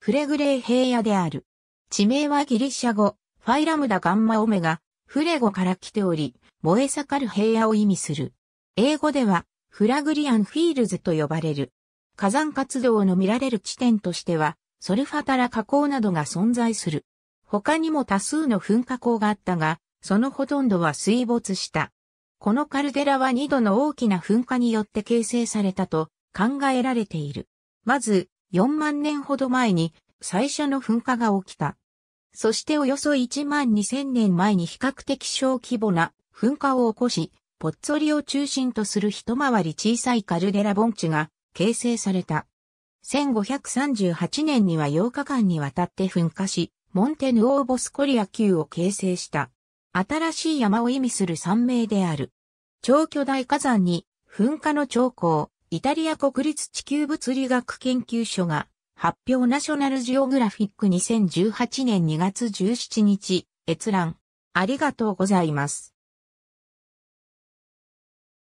フレグレー平野である。地名はギリシャ語、ファイラムダガンマオメガ、フレゴから来ており、燃え盛る平野を意味する。英語では、フラグリアンフィールズと呼ばれる。火山活動の見られる地点としては、ソルファタラ火口などが存在する。他にも多数の噴火口があったが、そのほとんどは水没した。このカルデラは2度の大きな噴火によって形成されたと考えられている。まず、4万年ほど前に最初の噴火が起きた。そしておよそ1万2000年前に比較的小規模な噴火を起こし、ポッツォリを中心とする一回り小さいカルデラ盆地が形成された。1538年には8日間にわたって噴火し、モンテヌオーボスコリア級を形成した。新しい山を意味する山名である。超巨大火山に噴火の兆候、イタリア国立地球物理学研究所が発表ナショナルジオグラフィック2018年2月17日閲覧ありがとうございます。